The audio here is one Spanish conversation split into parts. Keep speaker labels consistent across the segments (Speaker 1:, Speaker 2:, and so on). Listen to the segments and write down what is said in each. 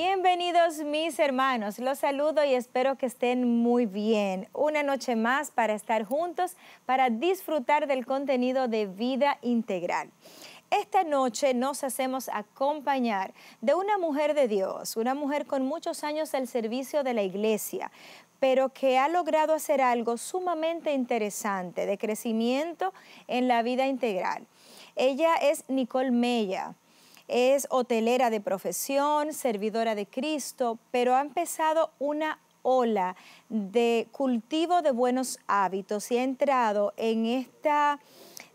Speaker 1: Bienvenidos mis hermanos, los saludo y espero que estén muy bien. Una noche más para estar juntos, para disfrutar del contenido de vida integral. Esta noche nos hacemos acompañar de una mujer de Dios, una mujer con muchos años al servicio de la iglesia, pero que ha logrado hacer algo sumamente interesante de crecimiento en la vida integral. Ella es Nicole Mella es hotelera de profesión, servidora de Cristo, pero ha empezado una ola de cultivo de buenos hábitos y ha entrado en esta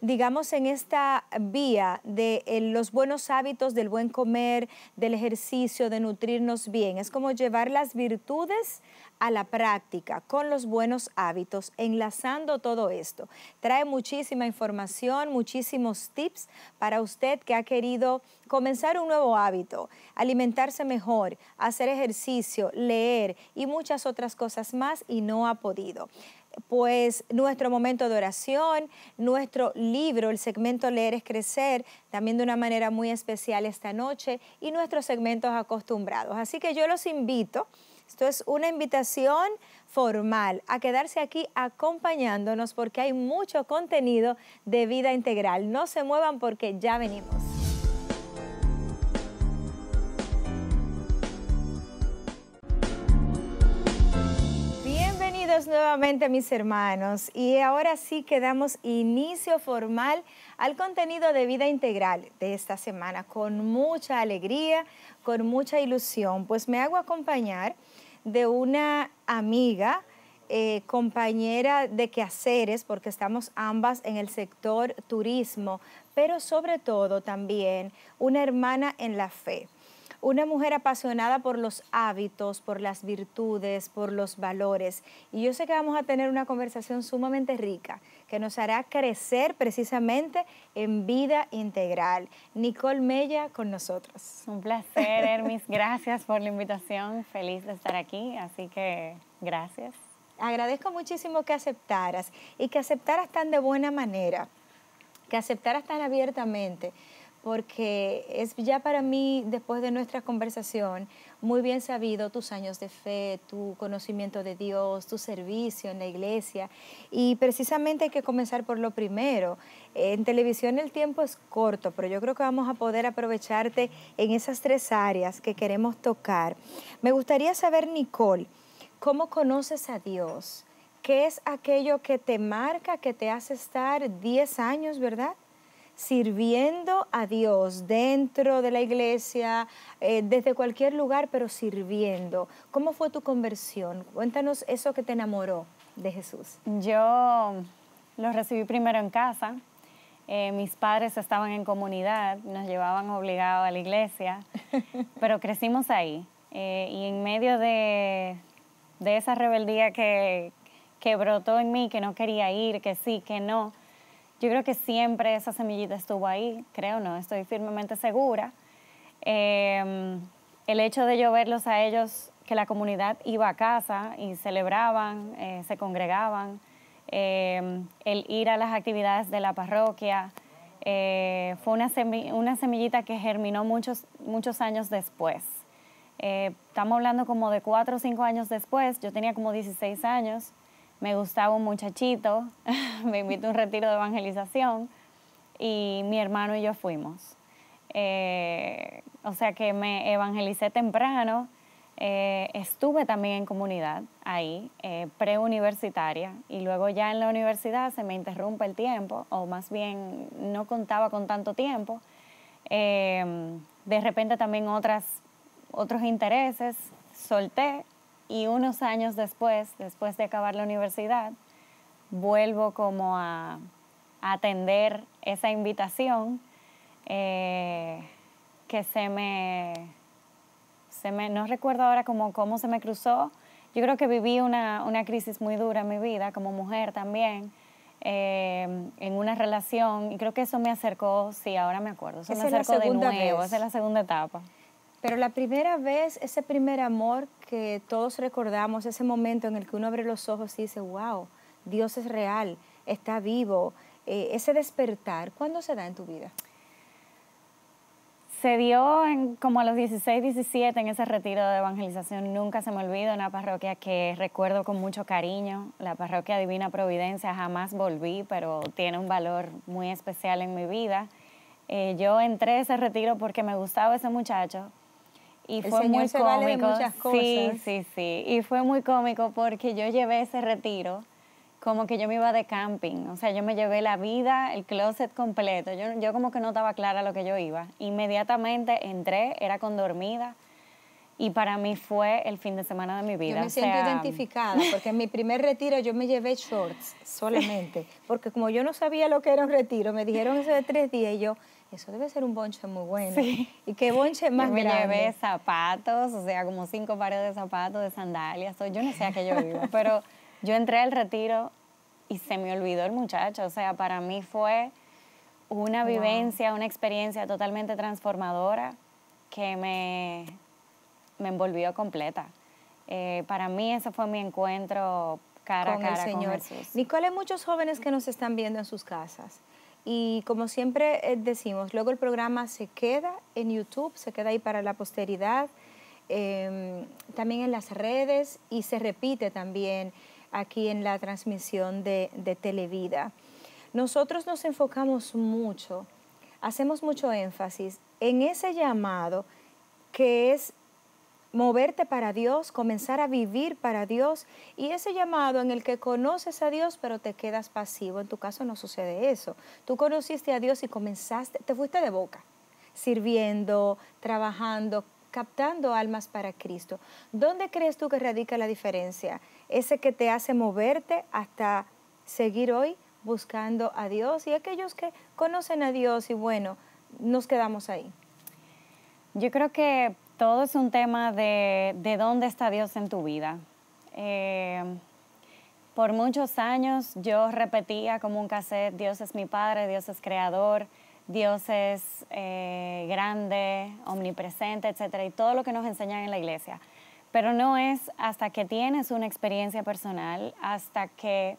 Speaker 1: digamos, en esta vía de eh, los buenos hábitos del buen comer, del ejercicio, de nutrirnos bien. Es como llevar las virtudes a la práctica con los buenos hábitos, enlazando todo esto. Trae muchísima información, muchísimos tips para usted que ha querido comenzar un nuevo hábito, alimentarse mejor, hacer ejercicio, leer y muchas otras cosas más y no ha podido pues nuestro momento de oración, nuestro libro, el segmento Leer es Crecer, también de una manera muy especial esta noche, y nuestros segmentos acostumbrados. Así que yo los invito, esto es una invitación formal, a quedarse aquí acompañándonos porque hay mucho contenido de vida integral. No se muevan porque ya venimos. nuevamente mis hermanos y ahora sí que damos inicio formal al contenido de vida integral de esta semana con mucha alegría, con mucha ilusión, pues me hago acompañar de una amiga, eh, compañera de quehaceres, porque estamos ambas en el sector turismo, pero sobre todo también una hermana en la fe una mujer apasionada por los hábitos, por las virtudes, por los valores. Y yo sé que vamos a tener una conversación sumamente rica que nos hará crecer precisamente en vida integral. Nicole Mella
Speaker 2: con nosotros. Un placer, Hermis. gracias por la invitación. Feliz de estar aquí, así que gracias.
Speaker 1: Agradezco muchísimo que aceptaras y que aceptaras tan de buena manera, que aceptaras tan abiertamente porque es ya para mí, después de nuestra conversación, muy bien sabido tus años de fe, tu conocimiento de Dios, tu servicio en la iglesia. Y precisamente hay que comenzar por lo primero. En televisión el tiempo es corto, pero yo creo que vamos a poder aprovecharte en esas tres áreas que queremos tocar. Me gustaría saber, Nicole, ¿cómo conoces a Dios? ¿Qué es aquello que te marca, que te hace estar 10 años, verdad? sirviendo a Dios dentro de la iglesia, eh, desde cualquier lugar, pero sirviendo. ¿Cómo fue tu
Speaker 2: conversión? Cuéntanos eso que te enamoró de Jesús. Yo lo recibí primero en casa. Eh, mis padres estaban en comunidad, nos llevaban obligados a la iglesia, pero crecimos ahí. Eh, y en medio de, de esa rebeldía que, que brotó en mí, que no quería ir, que sí, que no, yo creo que siempre esa semillita estuvo ahí, creo no, estoy firmemente segura. Em, el hecho de yo verlos a ellos, que la comunidad iba a casa y celebraban, eh, se congregaban, em, el ir a las actividades de la parroquia, eh, fue una, semillita que germinó muchos, muchos años después. Eh, estamos hablando como de cuatro o cinco años después, yo tenía como 16 años, me gustaba un muchachito, me invitó a un retiro de evangelización y mi hermano y yo fuimos. Eh, o sea que me evangelicé temprano, eh, estuve también en comunidad ahí, eh, preuniversitaria, y luego ya en la universidad se me interrumpe el tiempo, o más bien no contaba con tanto tiempo. de repente también otras, otros intereses, solté y unos años después, después de acabar la universidad, vuelvo como a, atender esa invitación eh, que se me, se no recuerdo ahora cómo, cómo se me cruzó. Yo creo que viví una, crisis muy dura en mi vida, como mujer también. Eh, en una relación y creo que eso me acercó, sí, ahora me acuerdo, eso me acercó de nuevo, esa es la segunda etapa.
Speaker 1: Pero la primera vez, ese primer amor que todos recordamos, ese momento en el que uno abre los ojos y dice, wow, Dios es real, está
Speaker 2: vivo, eh, ese despertar, ¿cuándo se da en tu vida? Se dio en, como a los 16, 17 en ese retiro de evangelización. Nunca se me olvida una parroquia que recuerdo con mucho cariño, la parroquia Divina Providencia. Jamás volví, pero tiene un valor muy especial en mi vida. Eh, yo entré a ese retiro porque me gustaba ese muchacho, y fue muy cómico. Sí, sí, Y fue muy cómico porque yo llevé ese retiro como que yo me iba de camping, o sea, yo me llevé la vida, el closet completo, yo, yo como que no estaba clara lo que yo iba. Inmediatamente entré, era con dormida y para mí fue el fin de semana de mi vida. Yo me siento identificada porque en mi primer retiro yo me llevé shorts solamente, porque
Speaker 1: como yo no sabía lo que era un retiro, me dijeron eso de tres días y yo,
Speaker 2: eso debe ser un bonche muy bueno. ¿Y qué bonche más yo me llevé zapatos, o sea, como cinco pares de zapatos, de sandalias, yo no sé a qué yo vivo, pero yo entré al retiro y se me olvidó el muchacho, o sea, para mí fue una vivencia, una experiencia totalmente transformadora que me, envolvió completa. Eh, para mí ese fue mi encuentro cara a cara el Señor. Nicole, hay muchos jóvenes que nos
Speaker 1: están viendo en sus casas y como siempre eh, decimos, luego el programa se queda en YouTube, se queda ahí para la posteridad, em, también en las redes y se repite también aquí en la transmisión de Televida. Nosotros nos enfocamos mucho, hacemos mucho énfasis en ese llamado que es moverte para Dios, comenzar a vivir para Dios y ese llamado en el que conoces a Dios pero te quedas pasivo. En tu caso no sucede eso. Tú conociste a Dios y comenzaste, te fuiste de boca, sirviendo, trabajando, captando almas para Cristo. ¿Dónde crees tú que radica la diferencia? Ese que te hace moverte hasta seguir hoy buscando a Dios y aquellos que conocen a Dios y bueno, nos quedamos ahí.
Speaker 2: Yo creo que todo es un tema de, dónde está Dios en tu vida. Eh, por muchos años yo repetía como un casete, Dios es mi Padre, Dios es Creador, Dios es eh, grande, omnipresente, etc. y todo lo que nos enseñan en la iglesia. Pero no es hasta que tienes una experiencia personal, hasta que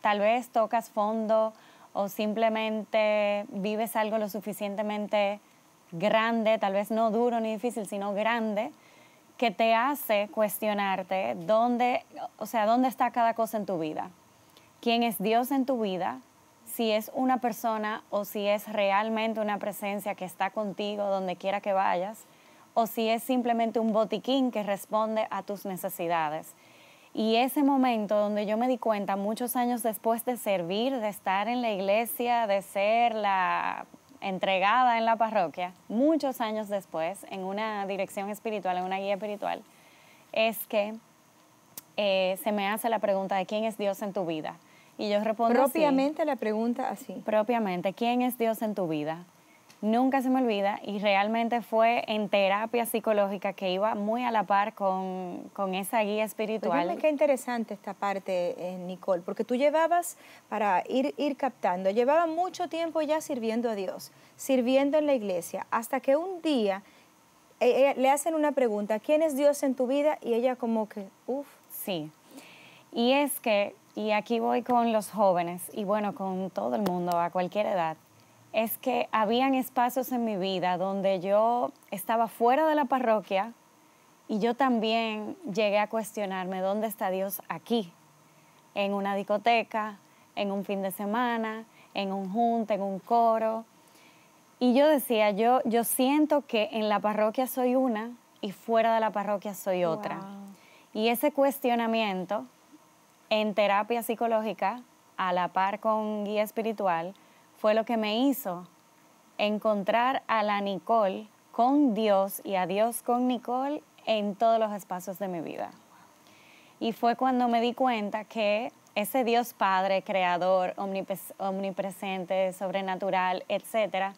Speaker 2: tal vez tocas fondo o simplemente vives algo lo suficientemente grande, tal vez no duro ni difícil, sino grande, que te hace cuestionarte dónde, o sea, dónde está cada cosa en tu vida. ¿Quién es Dios en tu vida? Si es una persona o si es realmente una presencia que está contigo donde quiera que vayas, o si es simplemente un botiquín que responde a tus necesidades. Y ese momento donde yo me di cuenta, muchos años después de servir, de estar en la iglesia, de ser la entregada en la parroquia, muchos años después, en una dirección espiritual, en una guía espiritual, es que eh, se me hace la pregunta de quién es Dios en tu vida. Y yo respondo... Propiamente la pregunta así. Propiamente, ¿quién es Dios en tu vida? nunca se me olvida y realmente fue en terapia psicológica que iba muy a la par con, esa guía espiritual. Fíjame qué
Speaker 1: interesante esta parte, eh, Nicole, porque tú llevabas, para ir, ir captando, llevaba mucho tiempo ya sirviendo a Dios, sirviendo en la iglesia, hasta que un día eh, le hacen una pregunta, ¿quién es Dios en tu vida? Y ella como
Speaker 2: que, uff. Sí, y es que, y aquí voy con los jóvenes, y bueno, con todo el mundo, a cualquier edad, es que habían espacios en mi vida donde yo estaba fuera de la parroquia y yo también llegué a cuestionarme dónde está Dios aquí, en una discoteca, en un fin de semana, en un junta, en un coro. Y yo decía, yo, yo siento que en la parroquia soy una y fuera de la parroquia soy otra. Y ese cuestionamiento en terapia psicológica, a la par con guía espiritual, fue lo que me hizo encontrar a la Nicole con Dios y a Dios con Nicole en todos los espacios de mi vida. Y fue cuando me di cuenta que ese Dios Padre, Creador, omnipresente, sobrenatural, etc.,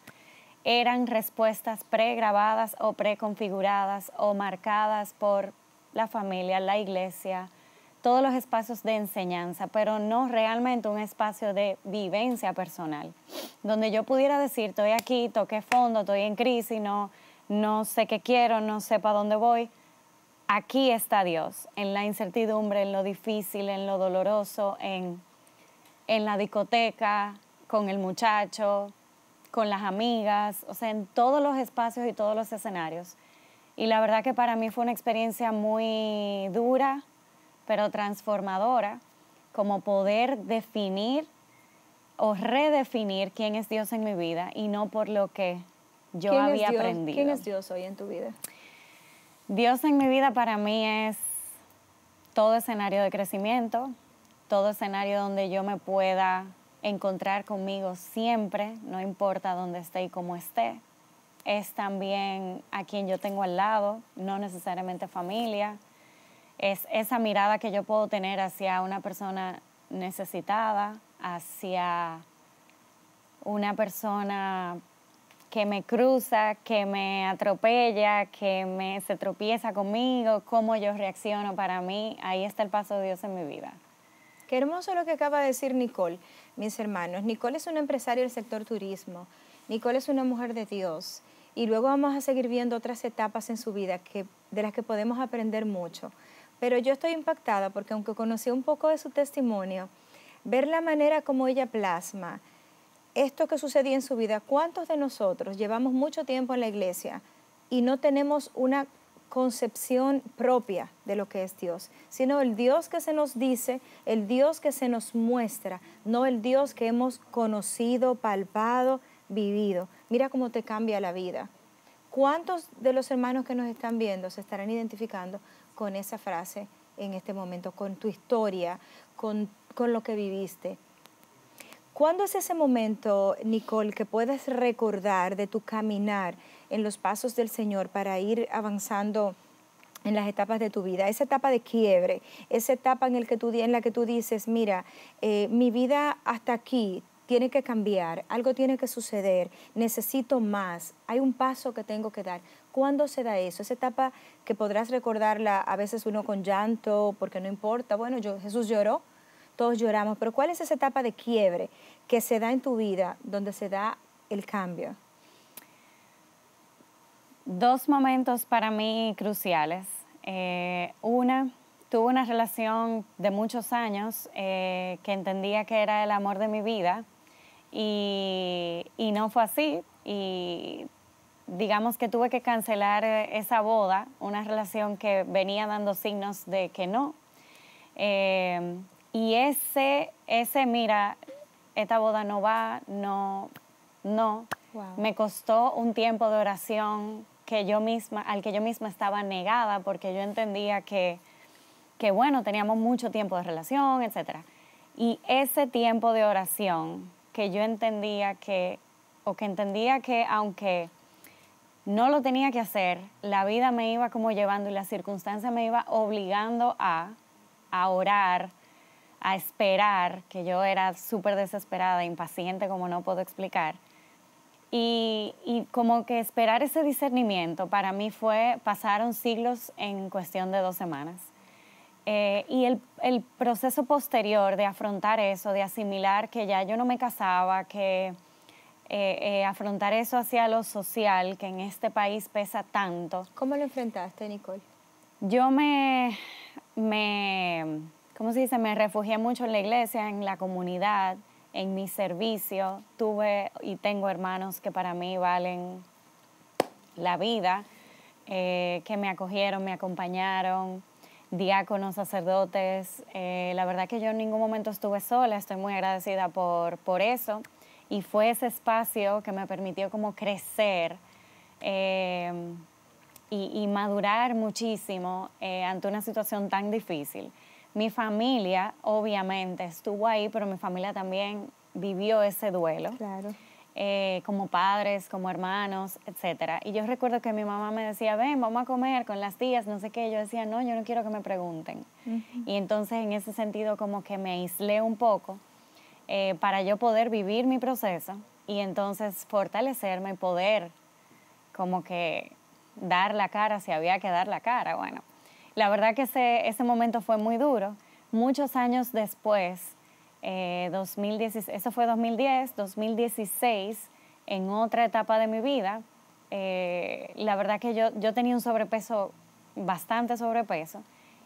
Speaker 2: eran respuestas pregrabadas o preconfiguradas o marcadas por la familia, la iglesia, todos los espacios de enseñanza, pero no realmente un espacio de vivencia personal, donde yo pudiera decir, estoy aquí, toqué fondo, estoy en crisis, no, no sé qué quiero, no sé para dónde voy. Aquí está Dios, en la incertidumbre, en lo difícil, en lo doloroso, en, en la discoteca, con el muchacho, con las amigas, o sea, en todos los espacios y todos los escenarios. Y la verdad que para mí fue una experiencia muy dura, pero transformadora, como poder definir o redefinir quién es Dios en mi vida y no por lo que yo había aprendido. ¿Quién es
Speaker 1: Dios hoy en tu vida?
Speaker 2: Dios en mi vida para mí es todo escenario de crecimiento, todo escenario donde yo me pueda encontrar conmigo siempre, no importa dónde esté y cómo esté. Es también a quien yo tengo al lado, no necesariamente familia, es esa mirada que yo puedo tener hacia una persona necesitada, hacia una persona que me cruza, que me atropella, que me, se tropieza conmigo, cómo yo reacciono para mí, ahí está el paso de Dios en mi vida.
Speaker 1: Qué hermoso lo que acaba de decir Nicole, mis hermanos. Nicole es una empresaria del sector turismo, Nicole es una mujer de Dios y luego vamos a seguir viendo otras etapas en su vida que, de las que podemos aprender mucho pero yo estoy impactada porque aunque conocí un poco de su testimonio, ver la manera como ella plasma esto que sucedió en su vida, ¿cuántos de nosotros llevamos mucho tiempo en la iglesia y no tenemos una concepción propia de lo que es Dios, sino el Dios que se nos dice, el Dios que se nos muestra, no el Dios que hemos conocido, palpado, vivido. Mira cómo te cambia la vida. ¿Cuántos de los hermanos que nos están viendo se estarán identificando con esa frase en este momento, con tu historia, con, lo que viviste. ¿Cuándo es ese momento, Nicole, que puedes recordar de tu caminar en los pasos del Señor para ir avanzando? en las etapas de tu vida, esa etapa de quiebre, esa etapa en, el que tú, en la que tú dices, mira, eh, mi vida hasta aquí tiene que cambiar, algo tiene que suceder, necesito más, hay un paso que tengo que dar. ¿Cuándo se da eso? Esa etapa que podrás recordarla a veces uno con llanto, porque no importa. Bueno, Jesús lloró, todos lloramos, pero ¿cuál es esa etapa de quiebre que se da en tu vida, donde se da el cambio?
Speaker 2: Dos momentos para mí cruciales. Eh, una, tuve una relación de muchos años eh, que entendía que era el amor de mi vida y, no fue así. Y digamos que tuve que cancelar eh, esa boda, una relación que venía dando signos de que no. Em, y ese, ese, mira, esta boda no va, no, no. Me costó un tiempo de oración que yo misma, al que yo misma estaba negada porque yo entendía que, que bueno, teníamos mucho tiempo de relación, etc. Y ese tiempo de oración que yo entendía que, o que entendía que aunque no lo tenía que hacer, la vida me iba como llevando y la circunstancia me iba obligando a, a orar, a esperar, que yo era súper desesperada, impaciente, como no puedo explicar. Y, como que esperar ese discernimiento para mí fue, pasaron siglos en cuestión de dos semanas. Eh, y el proceso posterior de afrontar eso, de asimilar que ya yo no me casaba, que eh, eh, afrontar eso hacia lo social, que en este país pesa tanto. ¿Cómo lo enfrentaste, Nicole? Yo me, ¿cómo se dice? Me refugié mucho en la iglesia, en la comunidad, en mi servicio. Tuve y tengo hermanos que para mí valen la vida, eh, que me acogieron, me acompañaron, diáconos, sacerdotes. la verdad que yo en ningún momento estuve sola, estoy muy agradecida por, por eso y fue ese espacio que me permitió como crecer em, y, madurar muchísimo eh, ante una situación tan difícil. Mi familia, obviamente, estuvo ahí, pero mi familia también vivió ese duelo. Claro. Eh, como padres, como hermanos, etc. Y yo recuerdo que mi mamá me decía, ven, vamos a comer con las tías, no sé qué. Yo decía, no, yo no quiero que me pregunten. Y entonces en ese sentido como que me aislé un poco eh, para yo poder vivir mi proceso y entonces fortalecerme y poder como que dar la cara si había que dar la cara. Bueno, la verdad que ese, momento fue muy duro. Muchos años después, eh, eso fue 2010, 2016, en otra etapa de mi vida, eh, la verdad que yo, yo tenía un sobrepeso, bastante sobrepeso.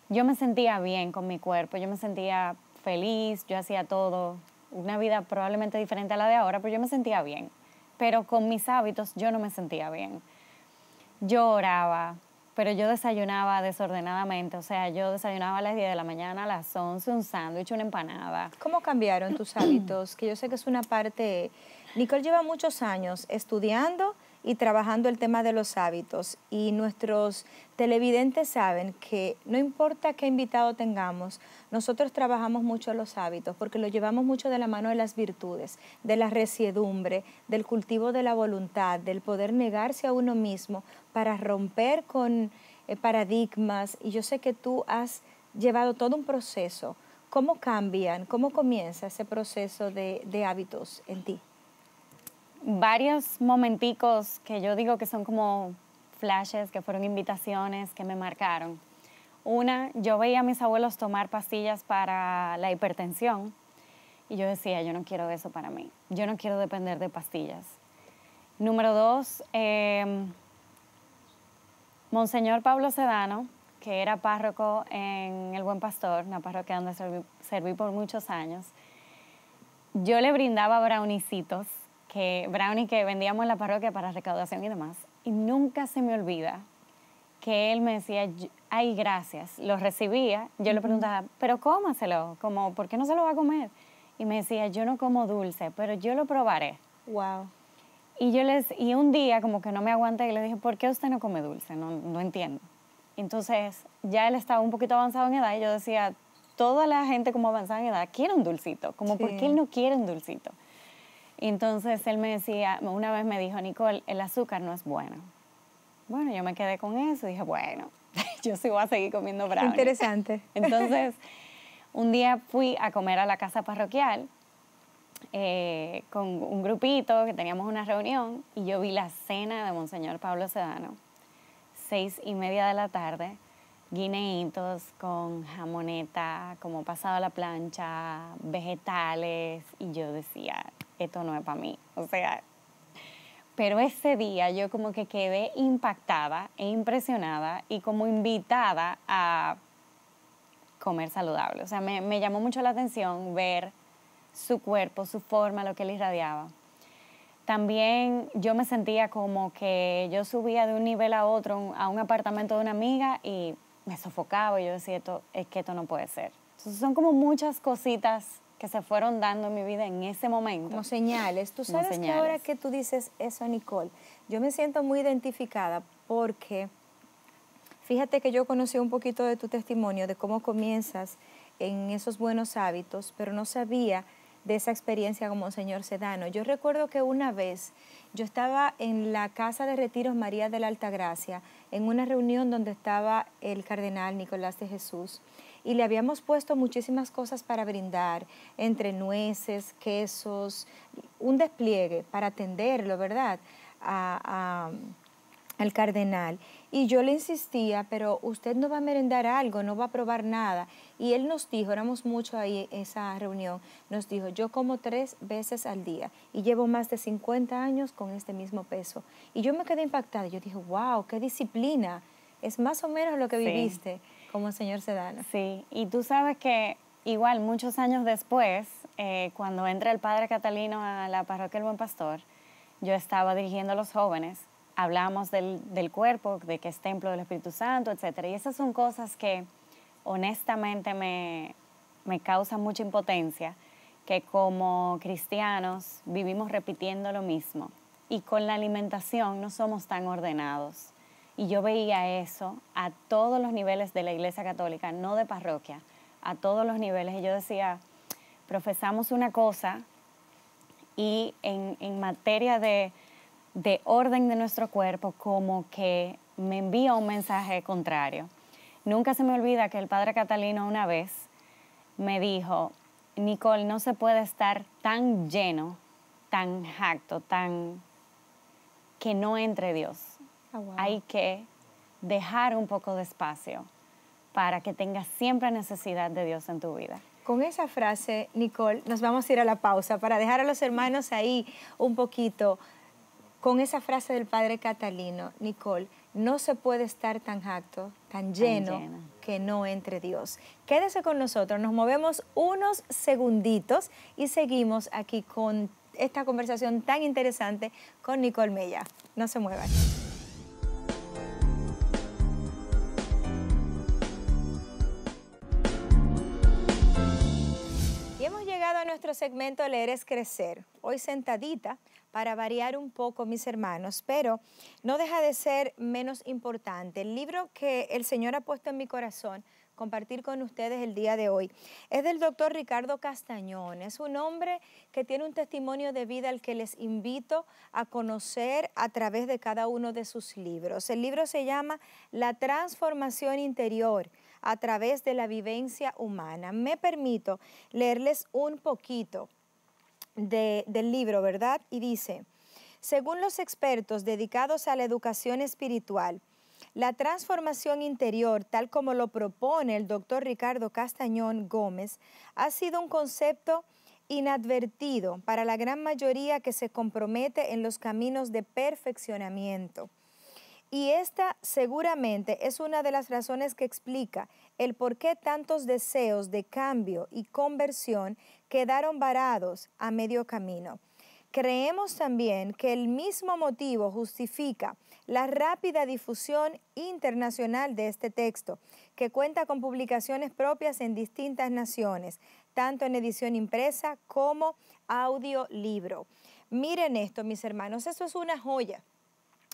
Speaker 2: Yo me sentía bien con mi cuerpo, yo me sentía feliz, yo hacía todo una vida probablemente diferente a la de ahora, pero pues yo me sentía bien. Pero con mis hábitos yo no me sentía bien. Yo oraba, pero yo desayunaba desordenadamente. O sea, yo desayunaba a las 10 de la mañana, a las 11, un sándwich, una empanada. ¿Cómo cambiaron tus hábitos? Que yo sé
Speaker 1: que es una parte... Nicole lleva muchos años estudiando y trabajando el tema de los hábitos. Y nuestros televidentes saben que no importa qué invitado tengamos, nosotros trabajamos mucho los hábitos porque lo llevamos mucho de la mano de las virtudes, de la resiedumbre, del cultivo de la voluntad, del poder negarse a uno mismo para romper con eh, paradigmas. Y yo sé que tú has llevado todo un proceso. ¿Cómo cambian, cómo comienza ese proceso de
Speaker 2: hábitos en ti? varios momenticos que yo digo que son como flashes, que fueron invitaciones, que me marcaron. Una, yo veía a mis abuelos tomar pastillas para la hipertensión y yo decía, yo no quiero eso para mí, yo no quiero depender de pastillas. Número dos, em, Monseñor Pablo Sedano, que era párroco en El Buen Pastor, una parroquia donde serví, serví por muchos años, yo le brindaba braunicitos que brownie que vendíamos en la parroquia para recaudación y demás. Y nunca se me olvida que él me decía, ay, gracias, lo recibía. Yo le preguntaba, pero cómaselo, como, ¿por qué no se lo va a comer? Y me decía, yo no como dulce, pero yo lo probaré. Wow. Y yo les, y un día como que no me aguanta y le dije, ¿por qué usted no come dulce? No, entiendo. Entonces, ya él estaba un poquito avanzado en edad y yo decía, toda la gente como avanzada en edad quiere un dulcito, como, ¿por qué él no quiere un dulcito? Entonces él me decía, una vez me dijo, Nicole, el azúcar no es bueno. Bueno, yo me quedé con eso y dije, bueno, yo sí voy a seguir comiendo brownie. Interesante. Entonces, un día fui a comer a la casa parroquial eh, con un grupito que teníamos una reunión y yo vi la cena de Monseñor Pablo Sedano, seis y media de la tarde, guineitos con jamoneta, como pasado a la plancha, vegetales, y yo decía, esto no es para mí. O sea, pero ese día yo como que quedé impactada e impresionada y como invitada a comer saludable. O sea, me, me llamó mucho la atención ver su cuerpo, su forma, lo que él irradiaba. También yo me sentía como que yo subía de un nivel a otro a un apartamento de una amiga y me sofocaba y yo decía, esto, es que esto no puede ser. Entonces son como muchas cositas que se fueron dando en mi vida en ese momento. Como señales. Tú sabes que ahora que tú dices eso, Nicole, yo me siento muy identificada
Speaker 1: porque fíjate que yo conocí un poquito de tu testimonio, de cómo comienzas en esos buenos hábitos, pero no sabía de esa experiencia como señor Sedano. Yo recuerdo que una vez yo estaba en la Casa de Retiros María de la Altagracia, en una reunión donde estaba el cardenal Nicolás de Jesús, y le habíamos puesto muchísimas cosas para brindar, entre nueces, quesos, un despliegue para atenderlo, ¿verdad? A, al cardenal. Y yo le insistía, pero usted no va a merendar algo, no va a probar nada. Y él nos dijo, éramos mucho ahí esa reunión, nos dijo, yo como tres veces al día y llevo más de 50 años con este mismo peso. Y yo me quedé impactada, yo dije,
Speaker 2: wow, qué disciplina, es más o menos lo que viviste. Como el Señor se da, Sí, y tú sabes que igual muchos años después, eh, cuando entra el padre Catalino a la parroquia del Buen Pastor, yo estaba dirigiendo a los jóvenes, Hablamos del, cuerpo, de que es templo del Espíritu Santo, etc. Y esas son cosas que honestamente me, me causan mucha impotencia, que como cristianos vivimos repitiendo lo mismo y con la alimentación no somos tan ordenados. Y yo veía eso a todos los niveles de la Iglesia Católica, no de parroquia, a todos los niveles. Y yo decía, profesamos una cosa y en, en materia de, de orden de nuestro cuerpo, como que me envía un mensaje contrario. Nunca se me olvida que el padre Catalino una vez me dijo, Nicole, no se puede estar tan lleno, tan jacto, tan que no entre Dios. Ah, hay que dejar un poco de espacio para que tengas siempre necesidad de Dios en tu vida.
Speaker 1: Con esa frase, Nicole, nos vamos a ir a la pausa para dejar a los hermanos ahí un poquito. Con esa frase del padre Catalino, Nicole, no se puede estar tan jacto, tan lleno, tan lleno, que no entre Dios. Quédese con nosotros, nos movemos unos segunditos y seguimos aquí con esta conversación tan interesante con Nicole Mella. No se muevan. nuestro segmento Leer es Crecer. Hoy sentadita para variar un poco, mis hermanos, pero no deja de ser menos importante. El libro que el Señor ha puesto en mi corazón compartir con ustedes el día de hoy es del doctor Ricardo Castañón. Es un hombre que tiene un testimonio de vida al que les invito a conocer a través de cada uno de sus libros. El libro se llama La transformación interior a través de la vivencia humana. Me permito leerles un poquito del libro, ¿verdad? Y dice, según los expertos dedicados a la educación espiritual, la transformación interior, tal como lo propone el doctor Ricardo Castañón Gómez, ha sido un concepto inadvertido para la gran mayoría que se compromete en los caminos de perfeccionamiento. Y esta seguramente es una de las razones que explica el por qué tantos deseos de cambio y conversión quedaron varados a medio camino. Creemos también que el mismo motivo justifica la rápida difusión internacional de este texto, que cuenta con publicaciones propias en distintas naciones, tanto en edición impresa como audiolibro. Miren esto, mis hermanos, eso es una joya.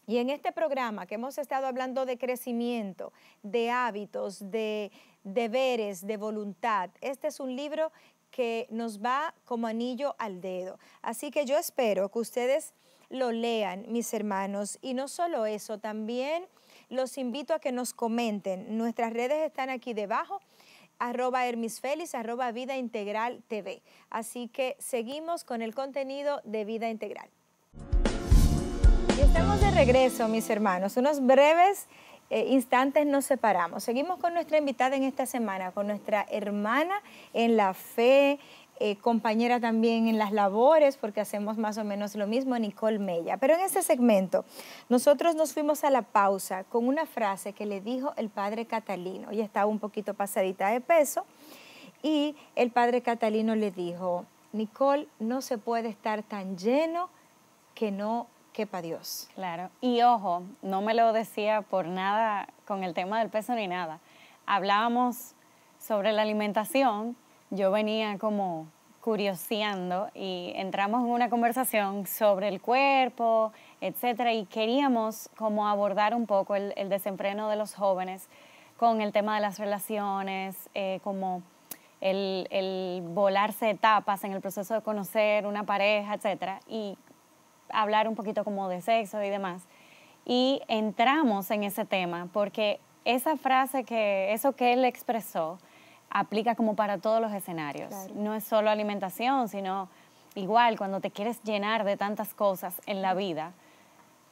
Speaker 1: Y en este programa que hemos estado hablando de crecimiento, de hábitos, de deberes, de voluntad, este es un libro que nos va como anillo al dedo. Así que yo espero que ustedes lo lean, mis hermanos. Y no solo eso, también los invito a que nos comenten. Nuestras redes están aquí debajo arroba arroba vida integral TV. Así que seguimos con el contenido de vida integral. Estamos de regreso, mis hermanos. Unos breves eh, instantes nos separamos. Seguimos con nuestra invitada en esta semana, con nuestra hermana en la fe, eh, compañera también en las labores, porque hacemos más o menos lo mismo, Nicole Mella. Pero en este segmento, nosotros nos fuimos a la pausa con una frase que le dijo el padre Catalino. Y estaba un poquito pasadita de peso y el padre Catalino le dijo, Nicole, no se puede
Speaker 2: estar tan lleno que no quepa Dios. Claro, y ojo, no me lo decía por nada con el tema del peso ni nada. Hablábamos sobre la alimentación, yo venía como curioseando y entramos en una conversación sobre el cuerpo, etcétera, y queríamos como abordar un poco el, el desenfreno de los jóvenes con el tema de las relaciones, eh, como el, el, volarse etapas en el proceso de conocer una pareja, etcétera. Y hablar un poquito como de sexo y demás. Y entramos en ese tema porque esa frase que, eso que él expresó, aplica como para todos los escenarios. No es solo alimentación, sino igual cuando te quieres llenar de tantas cosas en la vida,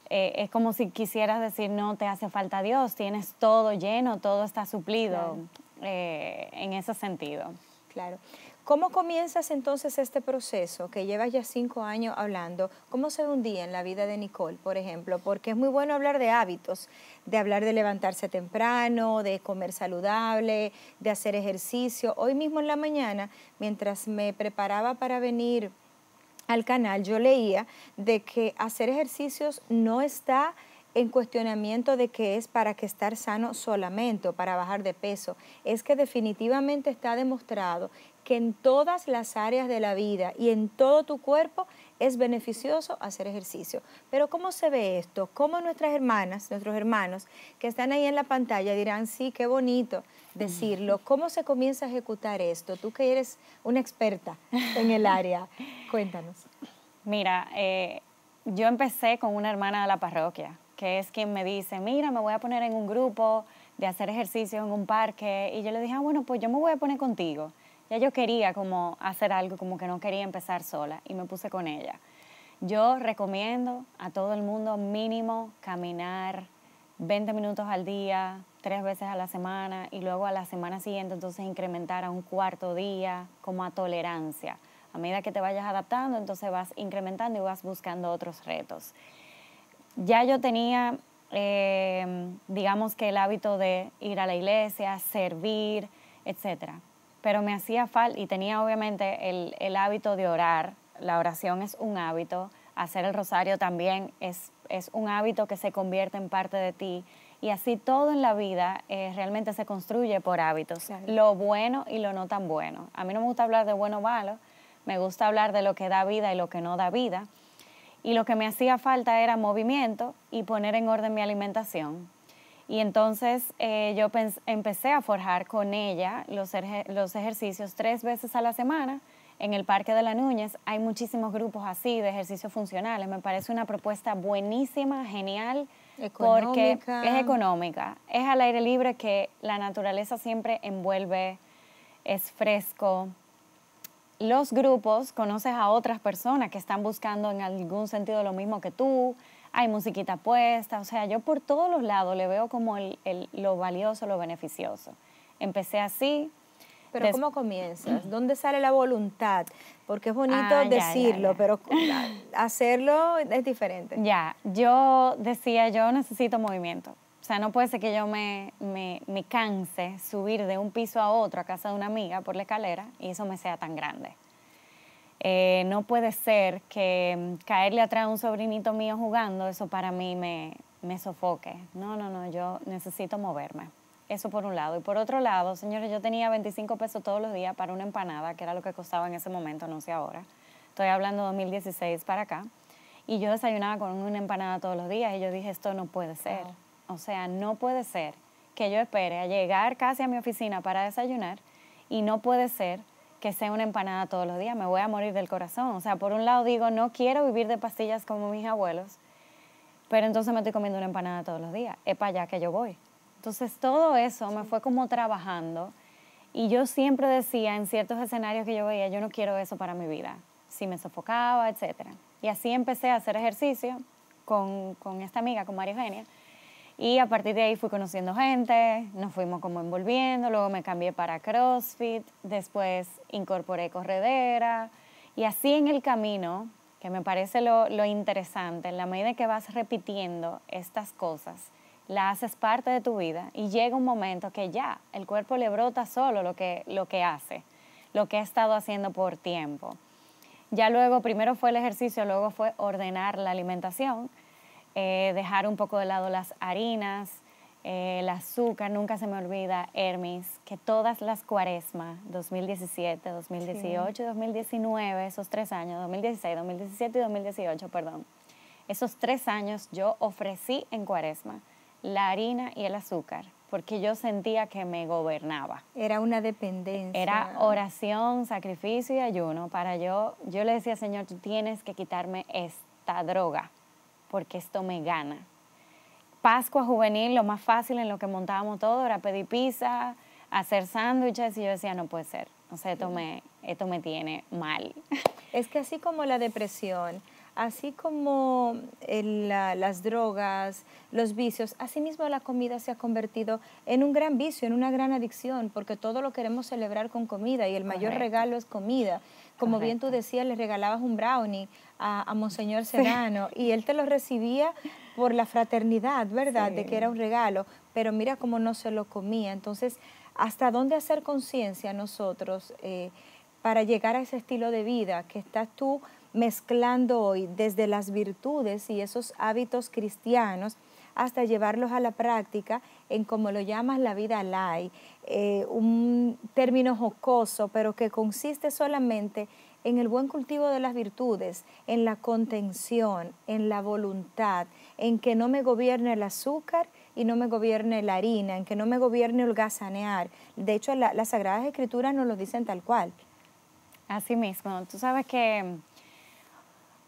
Speaker 2: eh, es como si quisieras decir, no te hace falta Dios, tienes todo lleno, todo está suplido eh, en ese sentido. Claro. ¿Cómo comienzas entonces este proceso que llevas ya
Speaker 1: cinco años hablando? ¿Cómo se hundía en la vida de Nicole, por ejemplo? Porque es muy bueno hablar de hábitos, de hablar de levantarse temprano, de comer saludable, de hacer ejercicio. Hoy mismo en la mañana, mientras me preparaba para venir al canal, yo leía de que hacer ejercicios no está en cuestionamiento de que es para que estar sano solamente o para bajar de peso. Es que definitivamente está demostrado que en todas las áreas de la vida y en todo tu cuerpo es beneficioso hacer ejercicio. Pero ¿cómo se ve esto? ¿Cómo nuestras hermanas, nuestros hermanos que están ahí en la pantalla dirán, sí, qué bonito decirlo? ¿Cómo se comienza a ejecutar esto? Tú que eres una experta en el área, cuéntanos.
Speaker 2: Mira, eh, yo empecé con una hermana de la parroquia, que es quien me dice, mira, me voy a poner en un grupo de hacer ejercicio en un parque. Y yo le dije, ah, bueno, pues yo me voy a poner contigo ya yo quería como hacer algo, como que no quería empezar sola y me puse con ella. Yo recomiendo a todo el mundo mínimo caminar 20 minutos al día, tres veces a la semana y luego a la semana siguiente entonces incrementar a un cuarto día como a tolerancia. A medida que te vayas adaptando, entonces vas incrementando y vas buscando otros retos. Ya yo tenía, eh, digamos que el hábito de ir a la iglesia, servir, etcétera pero me hacía falta y tenía obviamente el, hábito de orar. La oración es un hábito, hacer el rosario también es, un hábito que se convierte en parte de ti. Y así todo en la vida eh, realmente se construye por hábitos, lo bueno y lo no tan bueno. A mí no me gusta hablar de bueno o malo, me gusta hablar de lo que da vida y lo que no da vida. Y lo que me hacía falta era movimiento y poner en orden mi alimentación. Y entonces eh, yo empecé a forjar con ella los, ejercicios tres veces a la semana en el Parque de la Núñez. Hay muchísimos grupos así de ejercicios funcionales. Me parece una propuesta buenísima, genial, porque es económica. Es al aire libre que la naturaleza siempre envuelve, es fresco. Los grupos, conoces a otras personas que están buscando en algún sentido lo mismo que tú hay musiquita puesta, o sea, yo por todos los lados le veo como el, lo valioso, lo beneficioso. Empecé así. Pero ¿cómo comienzas? ¿Dónde sale la voluntad? Porque es bonito ah, decirlo, pero hacerlo es diferente. Ya, yo decía, yo necesito movimiento. O sea, no puede ser que yo me, me, me canse subir de un piso a otro a casa de una amiga por la escalera y eso me sea tan grande. Eh, no puede ser que mm, caerle atrás a un sobrinito mío jugando, eso para mí me, sofoque. No, no, no, yo necesito moverme. Eso por un lado. Y por otro lado, señores, yo tenía 25 pesos todos los días para una empanada, que era lo que costaba en ese momento, no sé ahora. Estoy hablando de 2016 para acá. Y yo desayunaba con una empanada todos los días y yo dije, esto no puede ser. O sea, no puede ser que yo espere a llegar casi a mi oficina para desayunar y no puede ser que sea una empanada todos los días, me voy a morir del corazón. O sea, por un lado digo, no quiero vivir de pastillas como mis abuelos, pero entonces me estoy comiendo una empanada todos los días, es para allá que yo voy. Entonces todo eso me fue como trabajando y yo siempre decía en ciertos escenarios que yo veía, yo no quiero eso para mi vida, si me sofocaba, etc. Y así empecé a hacer ejercicio con, con esta amiga, con María Eugenia, y a partir de ahí fui conociendo gente, nos fuimos como envolviendo, luego me cambié para CrossFit, después incorporé corredera y así en el camino, que me parece lo, interesante, en la medida que vas repitiendo estas cosas, la haces parte de tu vida y llega un momento que ya el cuerpo le brota solo lo que, lo que hace, lo que ha estado haciendo por tiempo. Ya luego, primero fue el ejercicio, luego fue ordenar la alimentación eh, dejar un poco de lado las harinas, eh, el azúcar, nunca se me olvida, Hermes, que todas las cuaresmas, 2017, 2018 2019, esos tres años, 2016, 2017 y 2018, perdón, esos tres años yo ofrecí en cuaresma la harina y el azúcar porque yo sentía que me gobernaba. Era una e-,
Speaker 1: dependencia.
Speaker 2: Era oración, sacrificio y ayuno para yo. Yo le decía, Señor, tú tienes que quitarme esta droga porque esto me gana. Pascua juvenil, lo más fácil en lo que montábamos todo era pedir pizza, hacer sándwiches y yo decía, no puede ser, o sea, esto me, esto me tiene mal. Es que así como la depresión,
Speaker 1: así como eh, las drogas, los vicios, asimismo la comida se ha convertido en un gran vicio, en una gran adicción, porque todo lo queremos celebrar con comida y el mayor regalo es comida. Como bien tú decías, le regalabas un brownie a, Monseñor Serrano y él te lo recibía por la fraternidad, ¿verdad? De que era un regalo, pero mira cómo no se lo comía. Entonces, ¿hasta dónde hacer conciencia nosotros eh, para llegar a ese estilo de vida que estás tú mezclando hoy desde las virtudes y esos hábitos cristianos? hasta llevarlos a la práctica en como lo llamas la vida light, eh, un término jocoso, pero que consiste solamente en el buen cultivo de las virtudes, en la contención, en la voluntad, en que no me gobierne el azúcar y no me gobierne la harina, en que no me gobierne el gasanear. De hecho, las Sagradas
Speaker 2: Escrituras nos lo dicen tal cual. Así mismo, tú sabes que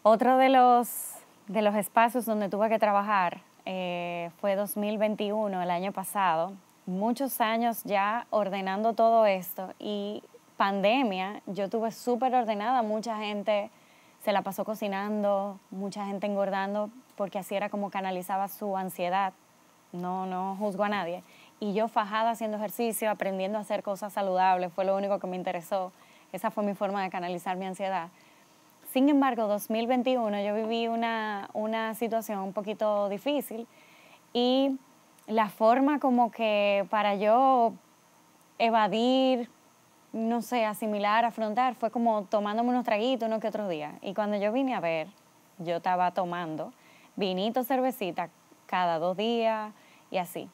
Speaker 2: otro de los, de los espacios donde tuve que trabajar eh, fue 2021, el año pasado, muchos años ya ordenando todo esto y pandemia yo tuve súper ordenada, mucha gente se la pasó cocinando, mucha gente engordando, porque así era como canalizaba su ansiedad. No, no juzgo a nadie. Y yo fajada haciendo ejercicio, aprendiendo a hacer cosas saludables, fue lo único que me interesó. Esa fue mi forma de canalizar mi ansiedad. Sin embargo, 2021 yo viví una, una situación un poquito difícil y la forma como que para yo evadir no sé, asimilar, afrontar, fue como tomándome unos traguitos unos que otros días. Y cuando yo vine a ver, yo estaba tomando vinito, cervecita cada dos días y así.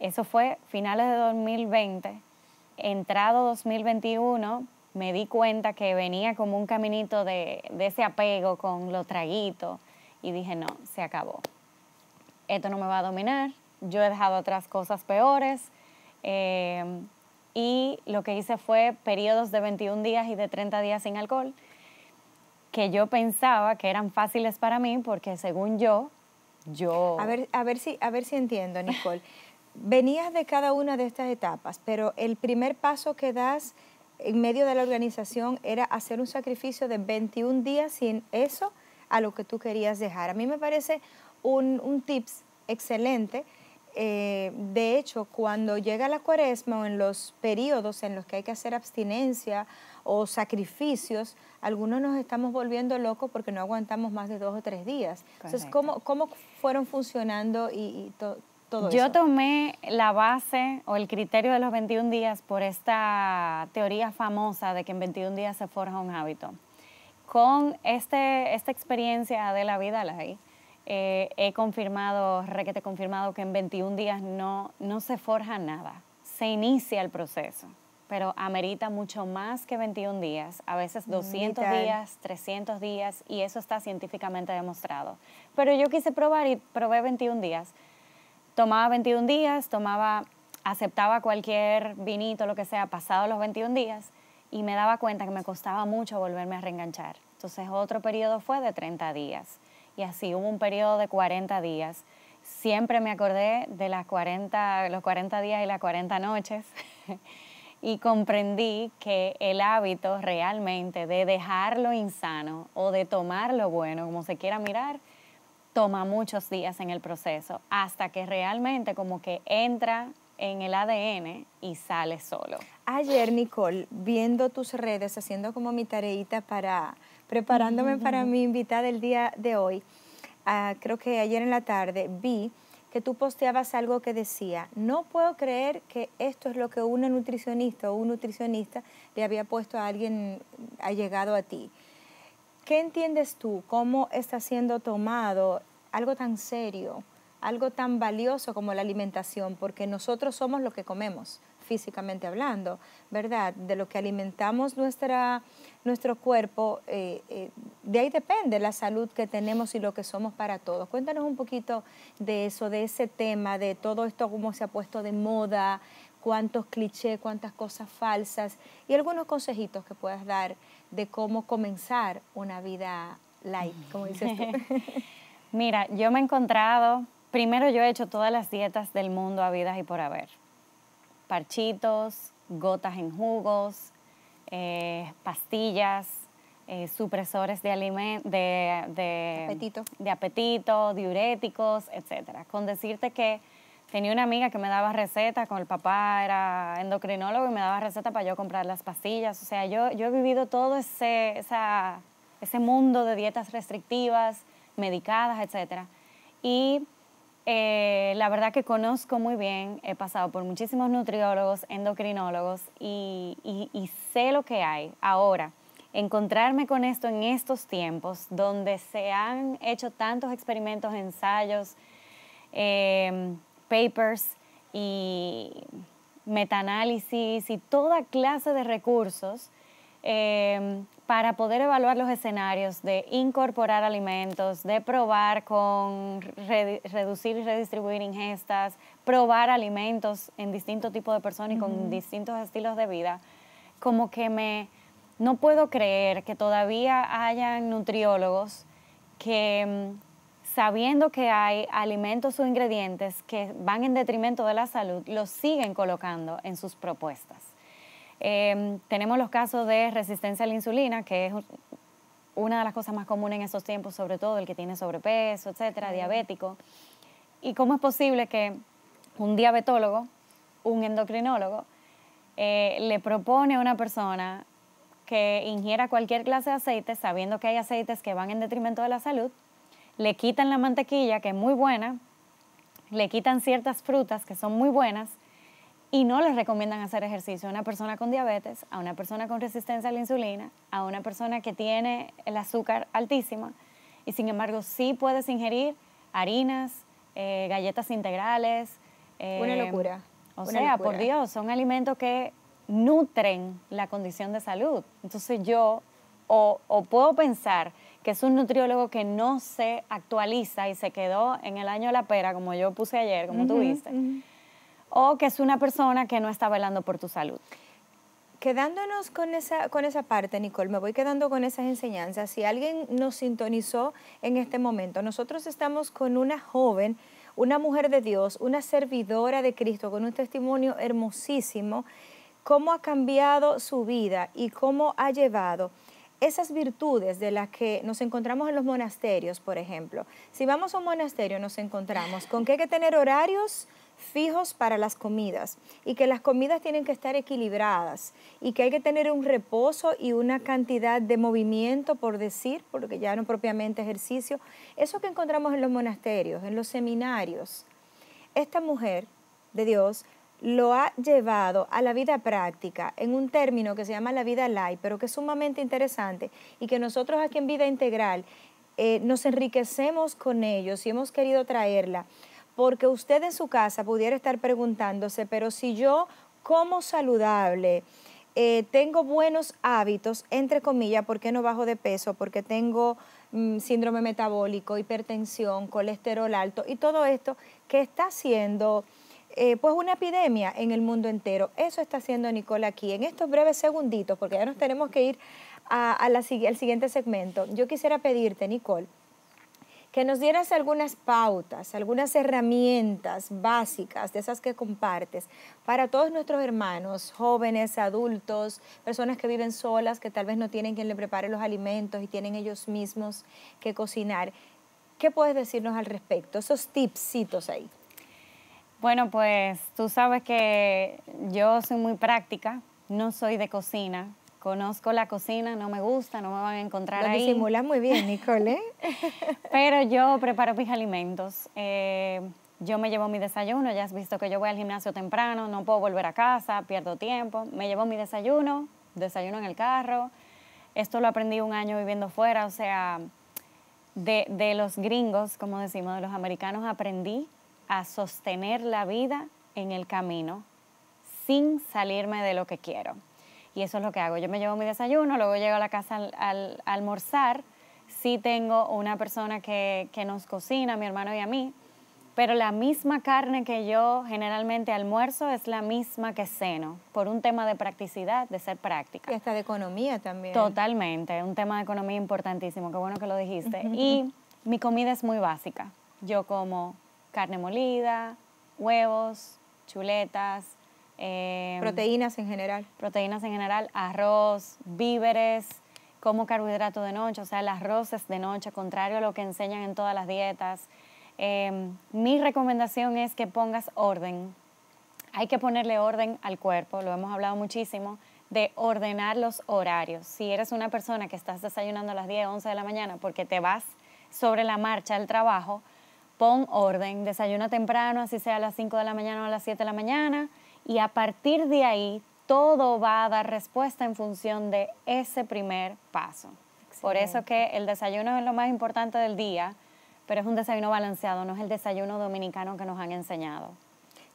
Speaker 2: Eso fue finales de 2020, entrado 2021, me di cuenta que venía como un caminito de, ese apego con los traguitos y dije, no, se acabó. Esto no me va a dominar, yo he dejado otras cosas peores. Eh, y lo que hice fue periodos de 21 días y de 30 días sin alcohol, que yo pensaba que eran fáciles para mí porque según yo, yo... A ver, a ver, si, a
Speaker 1: entiendo, Nicole. Venías de cada una de estas etapas, pero el primer paso que das en medio de la organización era hacer un sacrificio de 21 días sin eso a lo que tú querías dejar. A mí me parece un, un tips excelente eh, de hecho, cuando llega la cuaresma o en los periodos en los que hay que hacer abstinencia o sacrificios, algunos nos estamos volviendo locos porque no aguantamos más de dos o tres días. Entonces, ¿cómo, ¿cómo, fueron funcionando y,
Speaker 2: todo Yo tomé la base o el criterio de los 21 días por esta teoría famosa de que en 21 días se forja un hábito. Con este, esta experiencia de la vida, la eh, he confirmado, requete confirmado, que en 21 días no, no se forja nada, se inicia el proceso, pero amerita mucho más que 21 días, a veces 200 mm, días, 300 días, y eso está científicamente demostrado. Pero yo quise probar y probé 21 días. Tomaba 21 días, tomaba, aceptaba cualquier vinito, lo que sea, pasado los 21 días, y me daba cuenta que me costaba mucho volverme a reenganchar. Entonces otro periodo fue de 30 días y así hubo un periodo de 40 días. Siempre me acordé de las 40, los 40 días y las 40 noches y comprendí que el hábito realmente de dejar lo insano o de tomar lo bueno, como se quiera mirar, toma muchos días en el proceso hasta que realmente como que entra en el ADN y sale solo.
Speaker 1: Ayer, Nicole, viendo tus redes, haciendo como mi tareita para preparándome para mi invitada del día de hoy, ah, creo que ayer en la tarde vi que tú posteabas algo que decía, no puedo creer que esto es lo que una nutricionista o un nutricionista le había puesto a alguien ha llegado a ti. ¿Qué entiendes tú? ¿Cómo está siendo tomado algo tan serio, algo tan valioso como la alimentación? Porque nosotros somos lo que comemos físicamente hablando, ¿verdad? De lo que alimentamos nuestra, nuestro cuerpo, eh, eh, de ahí depende la salud que tenemos y lo que somos para todos. Cuéntanos un poquito de eso, de ese tema, de todo esto, cómo se ha puesto de moda, cuántos clichés, cuántas cosas falsas y algunos consejitos que puedas dar de cómo comenzar una vida
Speaker 2: light, como dices tú. Mira, yo me he encontrado, primero yo he hecho todas las dietas del mundo a vidas y por haber parchitos, gotas en jugos, eh, pastillas, eh, supresores de, de, de, apetito. diuréticos, etc. Con decirte que tenía una amiga que me daba recetas, con el papá era endocrinólogo y me daba recetas para yo comprar las pastillas. O sea, yo, yo he vivido todo ese, ese mundo de dietas restrictivas, medicadas, etcétera Y eh, la verdad que conozco muy bien, he pasado por muchísimos nutriólogos, endocrinólogos y, sé lo que hay. Ahora, encontrarme con esto en estos tiempos donde se han hecho tantos experimentos, ensayos, em, papers y metaanálisis y toda clase de recursos Em, para poder evaluar los escenarios de incorporar alimentos, de probar con reducir y redistribuir ingestas, probar alimentos en distintos tipos de personas y con distintos estilos de vida, como que me no puedo creer que todavía hayan nutriólogos que em, sabiendo que hay alimentos o ingredientes que van en detrimento de la salud, los siguen colocando en sus propuestas. Em, tenemos los casos de resistencia a la insulina, que es una de las cosas más comunes en esos tiempos, sobre todo el que tiene sobrepeso, etcétera, diabético. ¿Y cómo es posible que un diabetólogo, un endocrinólogo, eh, le propone a una persona que ingiera cualquier clase de aceite, sabiendo que hay aceites que van en detrimento de la salud, le quitan la mantequilla, que es muy buena, le quitan ciertas frutas que son muy buenas, y no les recomiendan hacer ejercicio a una persona con diabetes, a una persona con resistencia a la insulina, a una persona que tiene el azúcar altísima y sin embargo sí puedes ingerir harinas, eh, galletas integrales. una eh, locura. O sea, por Dios, son alimentos que nutren la condición de salud. Entonces yo o, puedo pensar que es un nutriólogo que no se actualiza y se quedó en el año de la pera, como yo puse ayer, como tú viste o que es una persona que no está velando por tu salud.
Speaker 1: Quedándonos con esa, con esa parte, Nicole, me voy quedando con esas enseñanzas. Si alguien nos sintonizó en este momento, nosotros estamos con una joven, una mujer de Dios, una servidora de Cristo, con un testimonio hermosísimo, cómo ha cambiado su vida y cómo ha llevado esas virtudes de las que nos encontramos en los monasterios, por ejemplo. Si vamos a un monasterio, nos encontramos con que hay que tener horarios fijos para las comidas y que las comidas tienen que estar equilibradas y que hay que tener un reposo y una cantidad de movimiento, por decir, porque ya no propiamente ejercicio, eso que encontramos en los monasterios, en los seminarios. Esta mujer de Dios lo ha llevado a la vida práctica en un término que se llama la vida light, pero que es sumamente interesante y que nosotros aquí en Vida Integral eh, nos enriquecemos con ellos y hemos querido traerla porque usted en su casa pudiera estar preguntándose, pero si yo como saludable, eh, tengo buenos hábitos, entre comillas, ¿por qué no bajo de peso, porque tengo mm, síndrome metabólico, hipertensión, colesterol alto y todo esto que está haciendo eh, pues una epidemia en el mundo entero. Eso está haciendo Nicole aquí. En estos breves segunditos, porque ya nos tenemos que ir al siguiente segmento, yo quisiera pedirte, Nicole, que nos dieras algunas pautas, algunas herramientas básicas de esas que compartes para todos nuestros hermanos, jóvenes, adultos, personas que viven solas, que tal vez no tienen quien le prepare los alimentos y tienen ellos mismos
Speaker 2: que cocinar. ¿Qué puedes decirnos al respecto? Esos tipsitos ahí. Bueno, pues tú sabes que yo soy muy práctica, no soy de cocina, Conozco la cocina, no me gusta, no me van a encontrar ahí. Lo disimula
Speaker 1: muy bien, Nicole.
Speaker 2: ¿eh? Pero yo preparo mis alimentos. Eh, yo me llevo mi desayuno, ya has visto que yo voy al gimnasio temprano, no puedo volver a casa, pierdo tiempo. Me llevo mi desayuno, desayuno en el carro. Esto lo aprendí un año viviendo fuera, o sea, de, de, los gringos, como decimos, de los americanos, aprendí a sostener la vida en el camino sin salirme de lo que quiero y eso es lo que hago. Yo me llevo mi desayuno, luego llego a la casa al, a almorzar. Sí tengo una persona que, nos cocina, mi hermano y a mí, pero la misma carne que yo generalmente almuerzo es la misma que ceno, por un tema de practicidad, de ser práctica. Y esta de economía también. Totalmente, un tema de economía importantísimo, qué bueno que lo dijiste. y mi comida es muy básica. Yo como carne molida, huevos, chuletas, Em, proteínas en general. Proteínas en general, arroz, víveres, como carbohidrato de noche, o sea, el arroz de noche, contrario a lo que enseñan en todas las dietas. Em, mi recomendación es que pongas orden. Hay que ponerle orden al cuerpo, lo hemos hablado muchísimo, de ordenar los horarios. Si eres una persona que estás desayunando a las 10, 11 de la mañana porque te vas sobre la marcha al trabajo, pon orden, desayuna temprano, así sea a las 5 de la mañana o a las 7 de la mañana, y a partir de ahí todo va a dar respuesta en función de ese primer paso. Por eso que el desayuno es lo más importante del día, pero es un desayuno balanceado, no es el desayuno dominicano que nos han enseñado.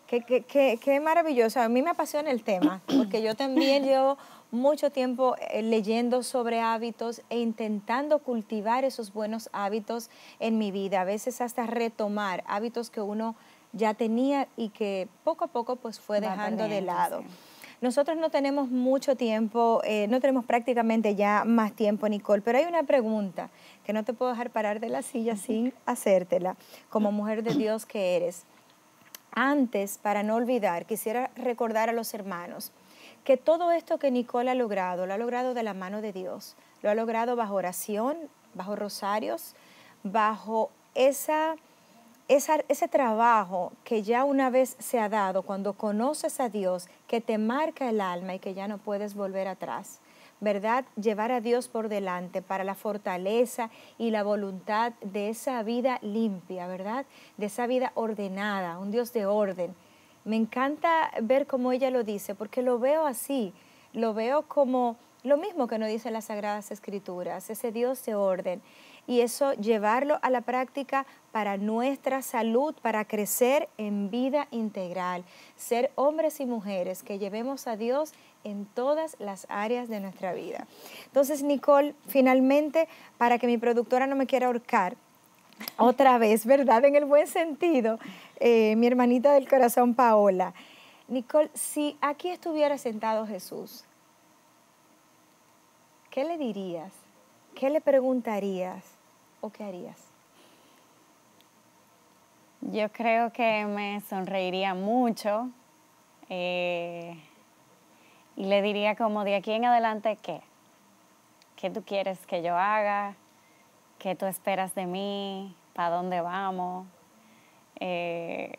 Speaker 1: Qué, qué, maravilloso. A mí me apasiona el tema,
Speaker 2: porque yo también llevo
Speaker 1: mucho tiempo eh, leyendo sobre hábitos e intentando cultivar esos buenos hábitos en mi vida, a veces hasta retomar hábitos que uno ya tenía y que poco a poco pues fue dejando de lado. Nosotros no tenemos mucho tiempo, eh, no tenemos prácticamente ya más tiempo, Nicole, pero hay una pregunta que no te puedo dejar parar de la silla sin hacértela, como mujer de Dios que eres. Antes, para no olvidar, quisiera recordar a los hermanos que todo esto que Nicole ha logrado, lo ha logrado de la mano de Dios, lo ha logrado bajo oración, bajo rosarios, bajo esa ese trabajo que ya una vez se ha dado, cuando conoces a Dios, que te marca el alma y que ya no puedes volver atrás. ¿Verdad? Llevar a Dios por delante para la fortaleza y la voluntad de esa vida limpia, ¿verdad? De esa vida ordenada, un Dios de orden. Me encanta ver cómo ella lo dice, porque lo veo así, lo veo como lo mismo que nos dicen las Sagradas Escrituras, ese Dios de orden. Y eso llevarlo a la práctica para nuestra salud, para crecer en vida integral, ser hombres y mujeres que llevemos a Dios en todas las áreas de nuestra vida. Entonces, Nicole, finalmente, para que mi productora no me quiera ahorcar, otra vez, ¿verdad? En el buen sentido, eh, mi hermanita del corazón, Paola. Nicole, si aquí estuviera sentado Jesús, ¿qué le dirías? ¿Qué le preguntarías?
Speaker 2: ¿O qué harías? Yo creo que me sonreiría mucho eh, y le diría como de aquí en adelante qué. ¿Qué tú quieres que yo haga? ¿Qué tú esperas de mí? ¿Para dónde vamos? Eh,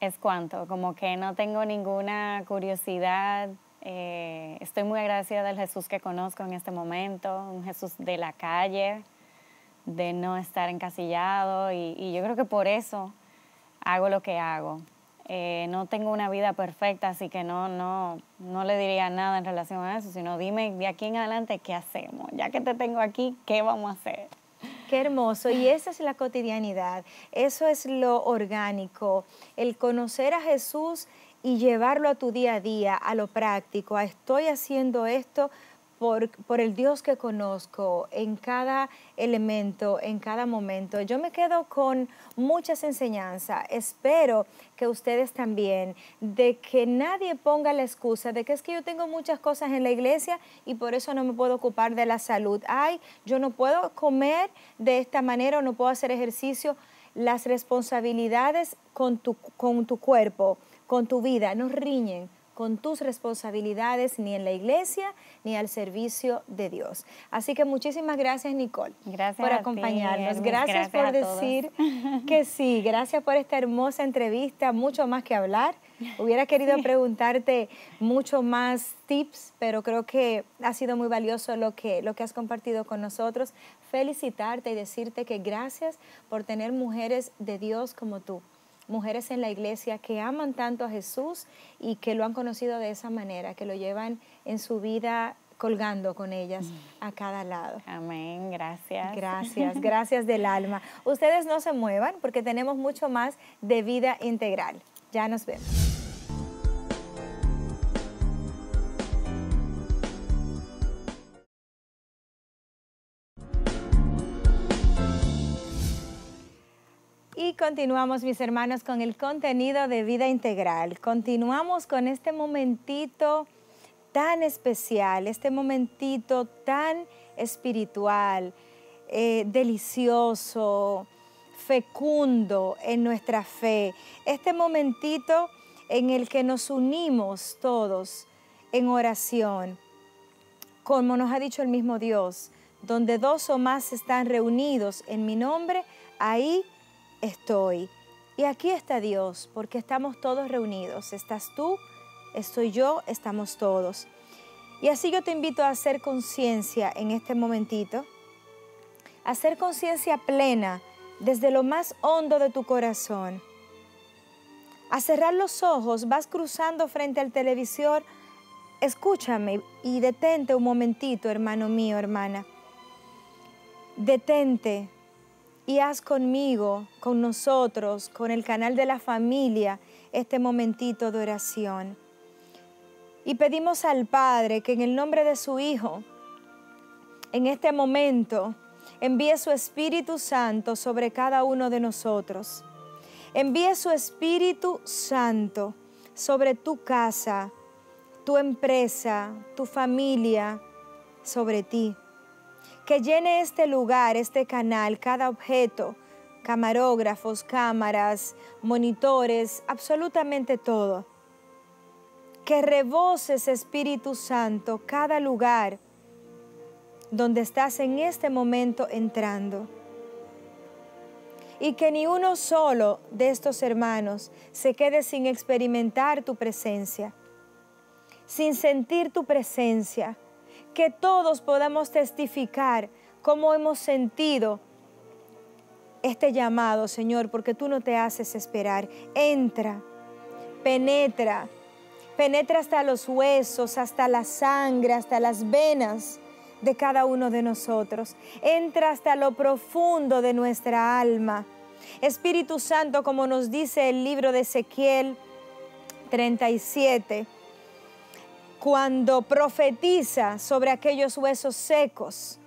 Speaker 2: es cuanto, como que no tengo ninguna curiosidad. Eh, estoy muy agradecida del Jesús que conozco en este momento, un Jesús de la calle, de no estar encasillado y, yo creo que por eso hago lo que hago. Eh, no tengo una vida perfecta, así que no, no, no le diría nada en relación a eso, sino dime de aquí en adelante qué hacemos. Ya que te tengo aquí, ¿qué vamos a hacer?
Speaker 1: Qué hermoso. Y esa es la cotidianidad, eso es lo orgánico, el conocer a Jesús y llevarlo a tu día a día, a lo práctico, a ah, estoy haciendo esto por, por, el Dios que conozco en cada elemento, en cada momento. Yo me quedo con muchas enseñanzas. Espero que ustedes también, de que nadie ponga la excusa de que es que yo tengo muchas cosas en la iglesia y por eso no me puedo ocupar de la salud. Ay, yo no puedo comer de esta manera o no puedo hacer ejercicio. Las responsabilidades con tu, con tu cuerpo, con tu vida, nos riñen con tus responsabilidades ni en la iglesia ni al servicio de Dios. Así que muchísimas gracias Nicole por acompañarnos. gracias, por decir que sí, gracias por esta hermosa entrevista, mucho más que hablar. Hubiera querido preguntarte mucho más tips, pero creo que ha sido muy valioso lo que, lo que has compartido con nosotros. Felicitarte y decirte que gracias por tener mujeres de Dios como tú mujeres en la iglesia que aman tanto a Jesús y que lo han conocido de esa manera, que lo llevan en su vida colgando con ellas a cada lado. Amén, gracias. Gracias, gracias del alma. Ustedes no se muevan porque tenemos mucho más de vida integral. Ya nos vemos. continuamos, mis hermanos, con el contenido de vida integral. Continuamos con este momentito tan especial, este momentito tan espiritual, eh, delicioso, fecundo en nuestra fe. Este momentito en el que nos unimos todos en oración, como nos ha dicho el mismo Dios, donde dos o más están reunidos en mi nombre, ahí estoy. Y aquí está Dios, porque estamos todos reunidos. Estás tú, estoy yo, estamos todos. Y así yo te invito a hacer conciencia en este momentito, hacer conciencia plena desde lo más hondo de tu corazón. A cerrar los ojos, vas cruzando frente al televisor, escúchame y detente un momentito, hermano mío, hermana. Detente y haz conmigo, con nosotros, con el canal de la familia, este momentito de oración. Y pedimos al Padre que en el nombre de su Hijo, en este momento, envíe su Espíritu Santo sobre cada uno de nosotros. Envíe su Espíritu Santo sobre tu casa, tu empresa, tu familia, sobre ti que llene este lugar, este canal, cada objeto, camarógrafos, cámaras, monitores, absolutamente todo. Que reboces, Espíritu Santo, cada lugar donde estás en este momento entrando. Y que ni uno solo de estos hermanos se quede sin experimentar tu presencia, sin sentir tu presencia, que todos podamos testificar cómo hemos sentido este llamado, Señor, porque tú no te haces esperar. Entra, penetra, penetra hasta los huesos, hasta la sangre, hasta las venas de cada uno de nosotros. Entra hasta lo profundo de nuestra alma. Espíritu Santo, como nos dice el libro de Ezequiel 37, cuando profetiza sobre aquellos huesos secos.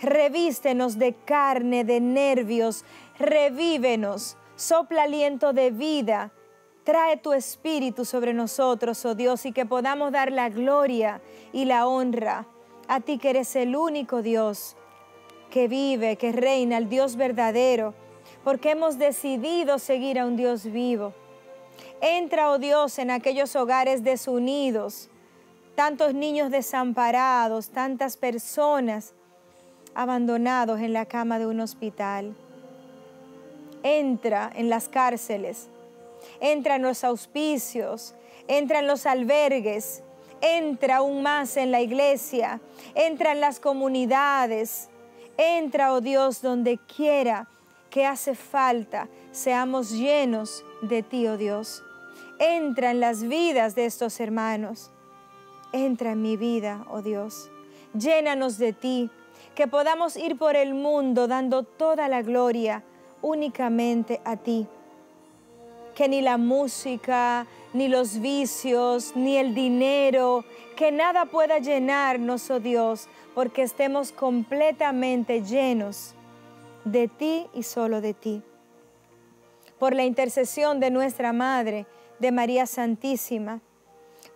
Speaker 1: Revístenos de carne, de nervios, revívenos, sopla aliento de vida, trae tu espíritu sobre nosotros, oh Dios, y que podamos dar la gloria y la honra a ti que eres el único Dios que vive, que reina, el Dios verdadero, porque hemos decidido seguir a un Dios vivo Entra, oh Dios, en aquellos hogares desunidos, tantos niños desamparados, tantas personas abandonados en la cama de un hospital. Entra en las cárceles, entra en los auspicios, entra en los albergues, entra aún más en la iglesia, entra en las comunidades, entra, oh Dios, donde quiera que hace falta, seamos llenos de ti, oh Dios. Entra en las vidas de estos hermanos. Entra en mi vida, oh Dios. Llénanos de ti, que podamos ir por el mundo dando toda la gloria únicamente a ti. Que ni la música, ni los vicios, ni el dinero, que nada pueda llenarnos, oh Dios, porque estemos completamente llenos de ti y solo de ti. Por la intercesión de nuestra Madre, de María Santísima,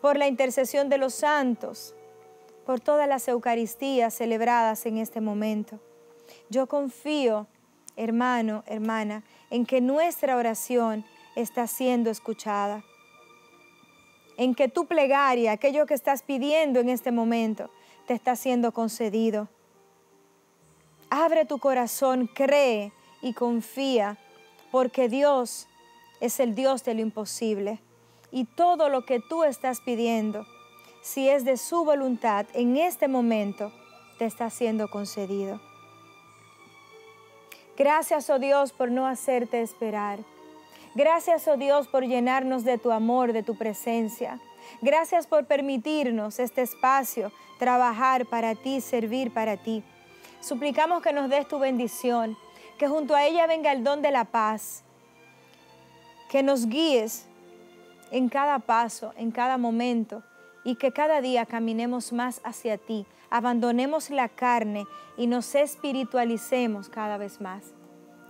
Speaker 1: por la intercesión de los santos, por todas las Eucaristías celebradas en este momento. Yo confío, hermano, hermana, en que nuestra oración está siendo escuchada, en que tu plegaria, aquello que estás pidiendo en este momento, te está siendo concedido. Abre tu corazón, cree y confía, porque Dios es el Dios de lo imposible. Y todo lo que tú estás pidiendo, si es de su voluntad en este momento, te está siendo concedido. Gracias, oh Dios, por no hacerte esperar. Gracias, oh Dios, por llenarnos de tu amor, de tu presencia. Gracias por permitirnos este espacio, trabajar para ti, servir para ti. Suplicamos que nos des tu bendición, que junto a ella venga el don de la paz, que nos guíes en cada paso, en cada momento, y que cada día caminemos más hacia ti, abandonemos la carne y nos espiritualicemos cada vez más.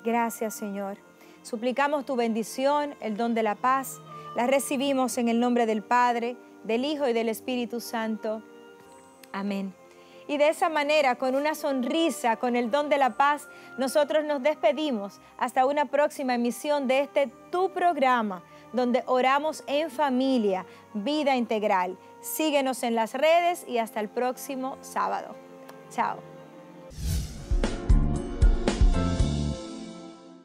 Speaker 1: Gracias Señor. Suplicamos tu bendición, el don de la paz. La recibimos en el nombre del Padre, del Hijo y del Espíritu Santo. Amén. Y de esa manera, con una sonrisa, con el don de la paz, nosotros nos despedimos hasta una próxima emisión de este Tu programa, donde oramos en familia, vida integral. Síguenos en las redes y hasta el próximo sábado. Chao.